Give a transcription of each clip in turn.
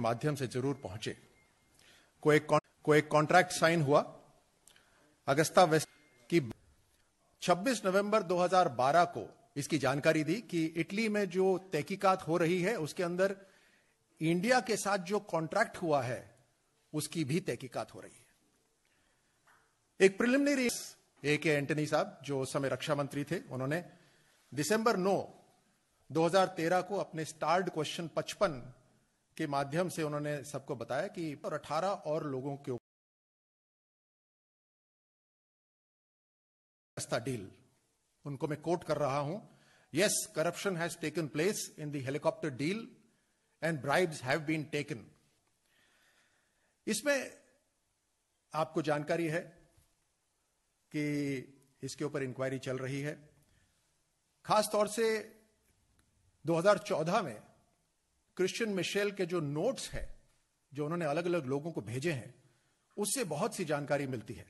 माध्यम से जरूर पहुंचे को एक कॉन्ट्रैक्ट साइन हुआ अगस्ता वेस्ट की 26 नवंबर 2012 को इसकी जानकारी दी कि इटली में जो तहकीकात हो रही है उसके अंदर इंडिया के साथ जो कॉन्ट्रैक्ट हुआ है उसकी भी तहकीकात हो रही है एक प्रिलिमिनरी ए के एंटनी साहब जो उस समय रक्षा मंत्री थे उन्होंने दिसंबर 9 2013 को अपने स्टार्ड क्वेश्चन 55 के माध्यम से उन्होंने सबको बताया कि और 18 और लोगों के डील उनको मैं कोट कर रहा हूं yes corruption has taken place in the helicopter deal and bribes have been taken इसमें आपको जानकारी है कि इसके ऊपर इंक्वायरी चल रही है खास तौर से 2014 में क्रिश्चियन मिशेल के जो नोट्स हैं जो उन्होंने अलग अलग लोगों को भेजे हैं उससे बहुत सी जानकारी मिलती है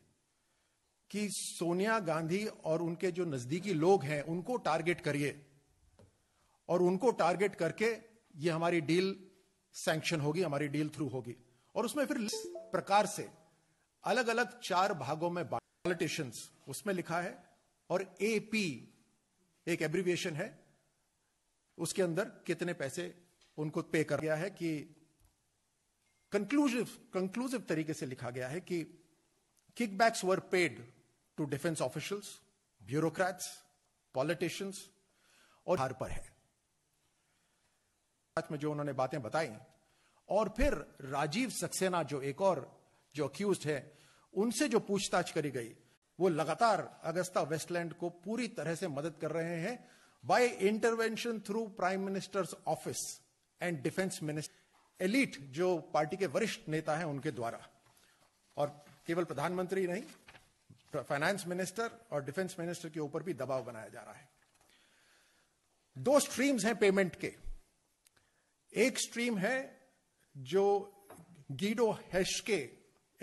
कि सोनिया गांधी और उनके जो नजदीकी लोग हैं उनको टारगेट करिए और उनको टारगेट करके ये हमारी डील सैंक्शन होगी हमारी डील थ्रू होगी और उसमें फिर प्रकार से अलग अलग चार भागों में पॉलिटिशियंस उसमें लिखा है और एपी एक एब्रीविएशन है उसके अंदर कितने पैसे उनको पे कर गया है कि कंक्लूसिव कंक्लूसिव तरीके से लिखा गया है कि kickbacks were paid to defence officials bureaucrats politicians और हार पर है में जो उन्होंने बातें बताई और फिर राजीव सक्सेना जो एक और जो अक्यूज है उनसे जो पूछताछ करी गई वो लगातार अगस्ता वेस्टलैंड को पूरी तरह से मदद कर रहे हैं by intervention through prime minister's office and defence minister elite जो पार्टी के वरिष्ठ नेता हैं उनके द्वारा और केवल प्रधानमंत्री नहीं फाइनेंस मिनिस्टर और डिफेंस मिनिस्टर के ऊपर भी दबाव बनाया जा रहा है दो स्ट्रीम्स हैं पेमेंट के एक स्ट्रीम है जो गीडो हैश के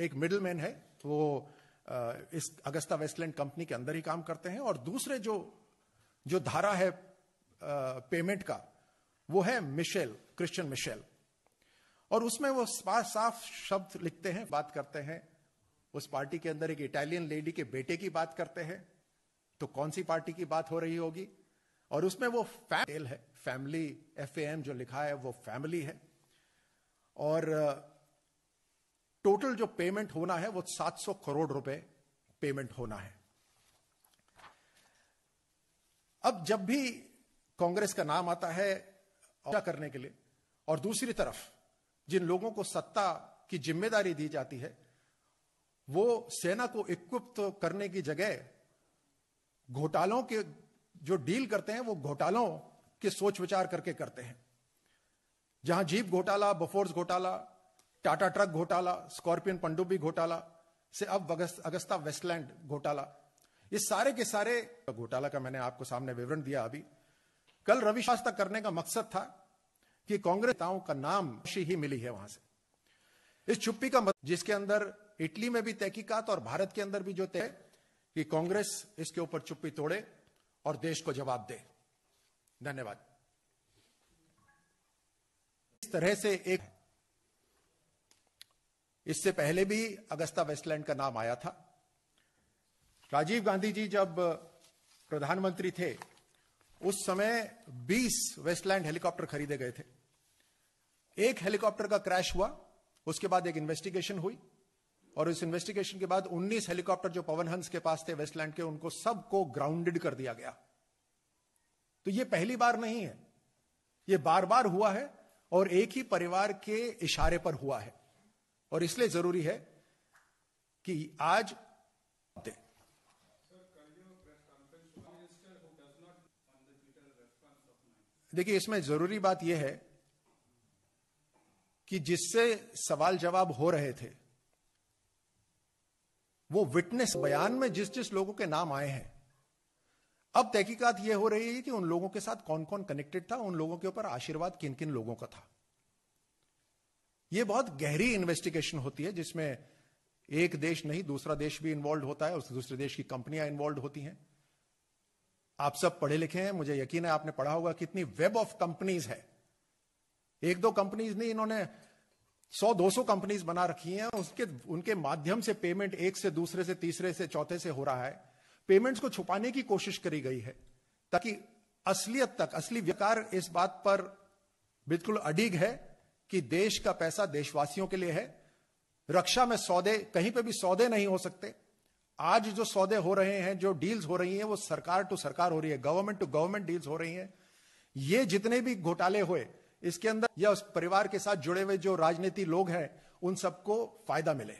एक मिडलमैन है वो इस अगस्ता वेस्टलैंड कंपनी के अंदर ही काम करते हैं और दूसरे जो जो धारा है पेमेंट का वो है मिशेल क्रिश्चियन मिशेल और उसमें वो साफ शब्द लिखते हैं बात करते हैं उस पार्टी के अंदर एक इटालियन लेडी के बेटे की बात करते हैं तो कौन सी पार्टी की बात हो रही होगी और उसमें वो फैमिल है फैमिली एफ एम जो लिखा है वो फैमिली है और टोटल जो पेमेंट होना है वो 700 करोड़ रुपए पेमेंट होना है अब जब भी कांग्रेस का नाम आता है और करने के लिए और दूसरी तरफ जिन लोगों को सत्ता की जिम्मेदारी दी जाती है वो सेना को इक्विप करने की जगह घोटालों के जो डील करते हैं वो घोटालों के सोच विचार करके करते हैं जहां जीप घोटाला बफोर्स घोटाला टाटा ट्रक घोटाला स्कॉर्पियन पंडुबी घोटाला से अब अगस्ता वेस्टलैंड घोटाला इस सारे के सारे घोटाला का मैंने आपको सामने विवरण दिया अभी कल रवि करने का मकसद था कि कांग्रेस नेताओं का नाम ही मिली है वहां से इस चुप्पी का मत जिसके अंदर इटली में भी तहकीकात और भारत के अंदर भी जो तय कि कांग्रेस इसके ऊपर चुप्पी तोड़े और देश को जवाब दे धन्यवाद इस तरह से एक इससे पहले भी अगस्ता वेस्टलैंड का नाम आया था राजीव गांधी जी जब प्रधानमंत्री थे उस समय 20 वेस्टलैंड हेलीकॉप्टर खरीदे गए थे एक हेलीकॉप्टर का क्रैश हुआ उसके बाद एक इन्वेस्टिगेशन हुई और इस इन्वेस्टिगेशन के बाद 19 हेलीकॉप्टर जो पवन हंस के पास थे वेस्टलैंड के उनको सबको ग्राउंडेड कर दिया गया तो यह पहली बार नहीं है यह बार बार हुआ है और एक ही परिवार के इशारे पर हुआ है और इसलिए जरूरी है कि आज देखिए इसमें जरूरी बात यह है कि जिससे सवाल जवाब हो रहे थे वो विटनेस बयान में जिस जिस लोगों के नाम आए हैं अब तहकीकात यह हो रही है कि उन लोगों के साथ कौन कौन कनेक्टेड था उन लोगों के ऊपर आशीर्वाद किन किन लोगों का था यह बहुत गहरी इन्वेस्टिगेशन होती है जिसमें एक देश नहीं दूसरा देश भी इन्वॉल्व होता है उस दूसरे देश की कंपनियां इन्वॉल्व होती हैं आप सब पढ़े लिखे हैं मुझे यकीन है आपने पढ़ा होगा कितनी वेब ऑफ कंपनीज है एक दो कंपनीज नहीं इन्होंने सौ दो सौ कंपनीज बना रखी हैं उसके उनके माध्यम से पेमेंट एक से दूसरे से तीसरे से चौथे से हो रहा है पेमेंट्स को छुपाने की कोशिश करी गई है ताकि असलियत तक असली विकार इस बात पर बिल्कुल अडिग है कि देश का पैसा देशवासियों के लिए है रक्षा में सौदे कहीं पे भी सौदे नहीं हो सकते आज जो सौदे हो रहे हैं जो डील्स हो रही हैं वो सरकार टू सरकार हो रही है गवर्नमेंट टू गवर्नमेंट डील्स हो रही हैं ये जितने भी घोटाले हुए इसके अंदर या उस परिवार के साथ जुड़े हुए जो राजनीति लोग हैं उन सबको फायदा मिले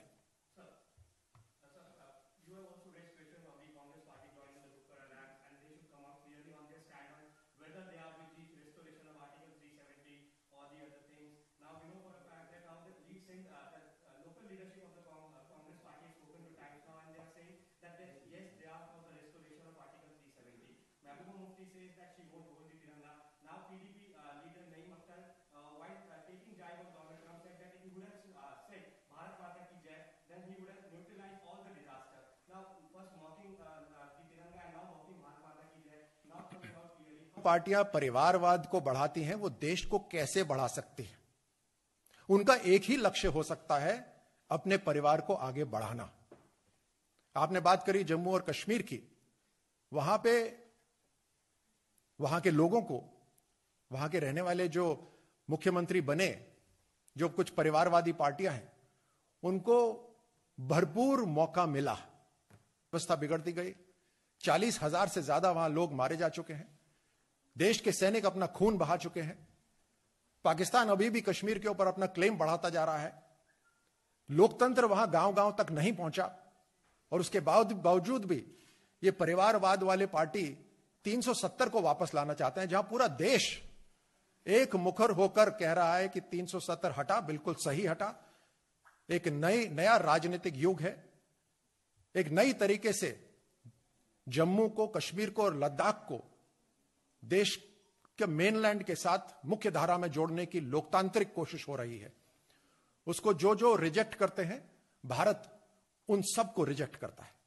she says that she won't hold the Tiranga. Now PDP uh, leader Naeem Akhtar, uh, while uh, taking jibe of Donald Trump, said that if he would have uh, said Bharat Mata ki jai, then he would have neutralized all the disaster. Now first mocking uh, uh, the Tiranga and now mocking Bharat Mata ki jai. Now coming about clearly. पार्टियां परिवारवाद को बढ़ाती हैं वो देश को कैसे बढ़ा सकती हैं उनका एक ही लक्ष्य हो सकता है अपने परिवार को आगे बढ़ाना आपने बात करी जम्मू और कश्मीर की वहां पे वहां के लोगों को वहां के रहने वाले जो मुख्यमंत्री बने जो कुछ परिवारवादी पार्टियां हैं उनको भरपूर मौका मिला व्यवस्था बिगड़ती गई चालीस हजार से ज्यादा वहां लोग मारे जा चुके हैं देश के सैनिक अपना खून बहा चुके हैं पाकिस्तान अभी भी कश्मीर के ऊपर अपना क्लेम बढ़ाता जा रहा है लोकतंत्र वहां गांव गांव तक नहीं पहुंचा और उसके बावजूद भी ये परिवारवाद वाले पार्टी 370 को वापस लाना चाहते हैं जहां पूरा देश एक मुखर होकर कह रहा है कि 370 हटा बिल्कुल सही हटा एक नई नया राजनीतिक युग है एक नई तरीके से जम्मू को कश्मीर को और लद्दाख को देश के मेनलैंड के साथ मुख्य धारा में जोड़ने की लोकतांत्रिक कोशिश हो रही है उसको जो जो रिजेक्ट करते हैं भारत उन सबको रिजेक्ट करता है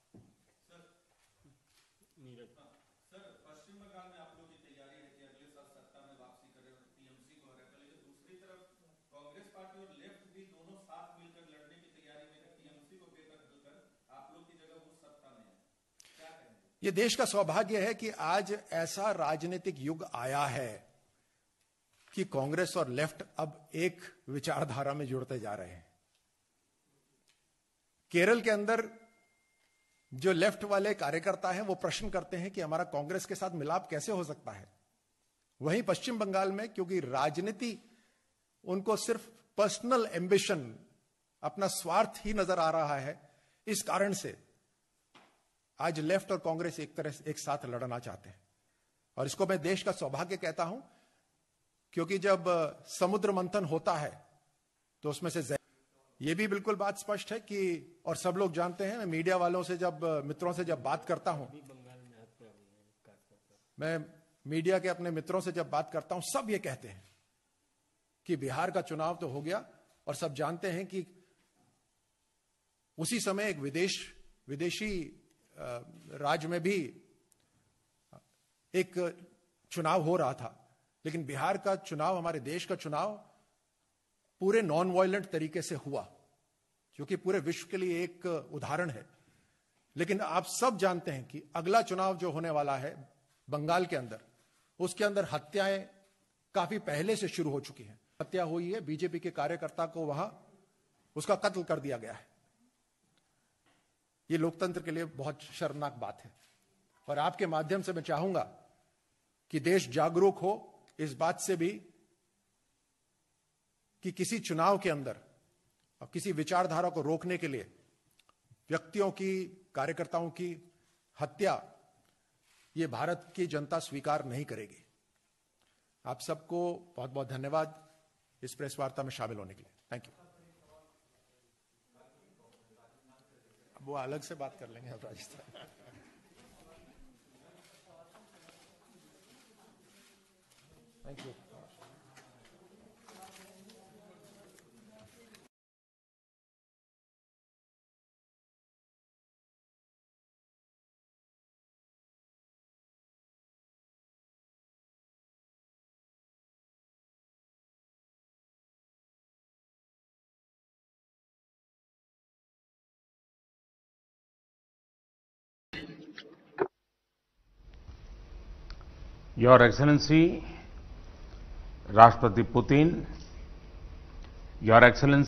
ये देश का सौभाग्य है कि आज ऐसा राजनीतिक युग आया है कि कांग्रेस और लेफ्ट अब एक विचारधारा में जुड़ते जा रहे हैं केरल के अंदर जो लेफ्ट वाले कार्यकर्ता हैं वो प्रश्न करते हैं कि हमारा कांग्रेस के साथ मिलाप कैसे हो सकता है वहीं पश्चिम बंगाल में क्योंकि राजनीति उनको सिर्फ पर्सनल एम्बिशन अपना स्वार्थ ही नजर आ रहा है इस कारण से आज लेफ्ट और कांग्रेस एक तरह एक साथ लड़ना चाहते हैं और इसको मैं देश का सौभाग्य कहता हूं क्योंकि जब समुद्र मंथन होता है तो उसमें से ये भी बिल्कुल बात स्पष्ट है कि और सब लोग जानते हैं मीडिया वालों से जब मित्रों से जब बात करता हूं मैं मीडिया के अपने मित्रों से जब बात करता हूं सब ये कहते हैं कि बिहार का चुनाव तो हो गया और सब जानते हैं कि उसी समय एक विदेश विदेशी राज्य में भी एक चुनाव हो रहा था लेकिन बिहार का चुनाव हमारे देश का चुनाव पूरे नॉन वायलेंट तरीके से हुआ जो कि पूरे विश्व के लिए एक उदाहरण है लेकिन आप सब जानते हैं कि अगला चुनाव जो होने वाला है बंगाल के अंदर उसके अंदर हत्याएं काफी पहले से शुरू हो चुकी हैं हत्या हुई है बीजेपी के कार्यकर्ता को वहां उसका कत्ल कर दिया गया है ये लोकतंत्र के लिए बहुत शर्मनाक बात है और आपके माध्यम से मैं चाहूंगा कि देश जागरूक हो इस बात से भी कि किसी चुनाव के अंदर और किसी विचारधारा को रोकने के लिए व्यक्तियों की कार्यकर्ताओं की हत्या ये भारत की जनता स्वीकार नहीं करेगी आप सबको बहुत बहुत धन्यवाद इस प्रेस वार्ता में शामिल होने के लिए थैंक यू वो अलग से बात कर लेंगे आप Rajasthan thank you Your Excellency, Rashtrapati Putin, Your Excellency,